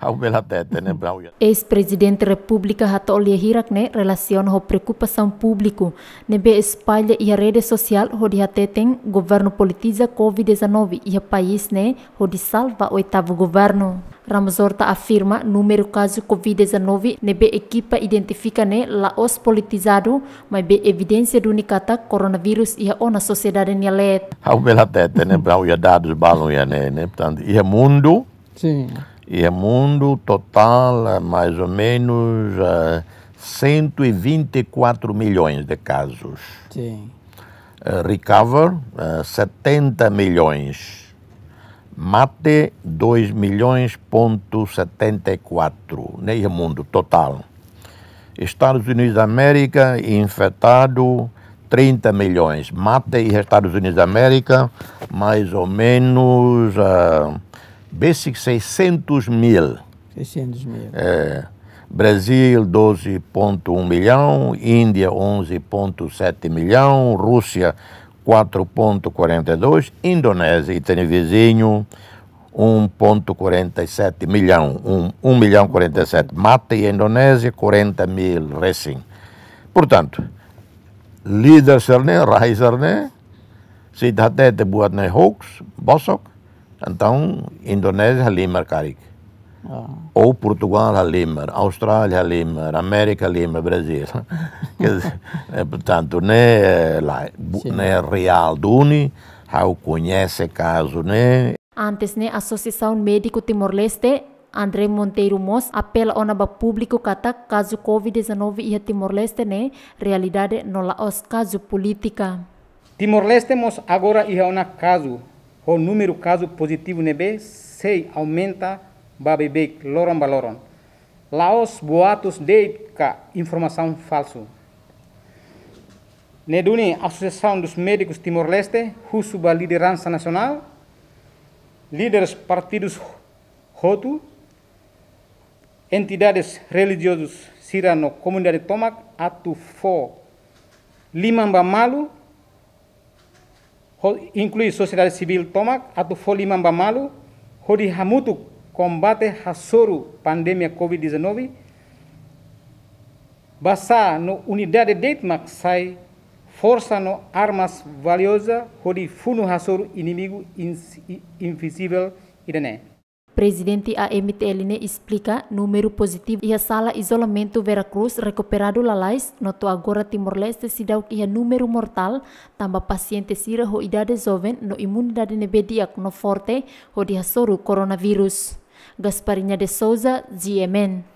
Ex-presidente da República Hatta Olia Hirakne né, relaciona a preocupação público nebe espalha e a rede social onde até governo politiza Covid-19 e o país né onde salva o oitavo governo. Ramzorta afirma número caso Covid-19 be equipa identifica né, la os politizado, mas be evidência do nicata coronavírus e a na sociedade nialet. Há o melhor tete, né, para o dados balão, né, né, portanto, e é mundo, Sim. E o é mundo total é mais ou menos é, 124 milhões de casos. Sim. É, recover, 70 é, milhões. Mate, 2 milhões ponto 74, nem o mundo total. Estados Unidos da América, infectado, 30 milhões. Mate e Estados Unidos da América, mais ou menos... BSIC 600 mil. 600 mil. É. Brasil 12,1 milhão, Índia 11,7 milhão, Rússia 4,42, Indonésia e tem vizinho 1,47 milhão, 1, 1 milhão 47, Mata e Indonésia 40 mil recém. Portanto, líder Serne, Rai Serne, cidade Buatne hoax, Bosok, então, Indonésia Limer, Caric. Ah. Ou Portugal a Austrália a América a Brasil. Quer dizer, é, portanto, não é, lá, não é real do Uni, eu conhece caso, né? Antes, né, Associação Médico Timor-Leste André Monteiro Mos apela ao ba público kata caso COVID-19 ia Timor-Leste né realidade é os caso política. Timor-Leste mos agora é ona caso o número caso positivo nebe se aumenta babebek loron baloron. Laos boatos de informação falso. Neduni, Associação dos Médicos Timor-Leste, Rússia Liderança Nacional, líderes partidos Hotu, entidades religiosas Sirano Comunidade Tomac, Atufo, Limamba Malu, inclui sociedade civil tomak atau foliman bamalu hori hamutu combate hasoru pandemia covid-19 basa no unidade deitmak sai força no armas valiosa hori funo hasoru inimigo invisível irene presidente a MTL ne explica número positivo e sala isolamento Veracruz recuperado la lalais, noto agora Timor-Leste se dá número mortal, tamba paciente sira ho idade jovem no imunidade nebediak no forte ho soru coronavirus. Gasparinha de Souza, GMN.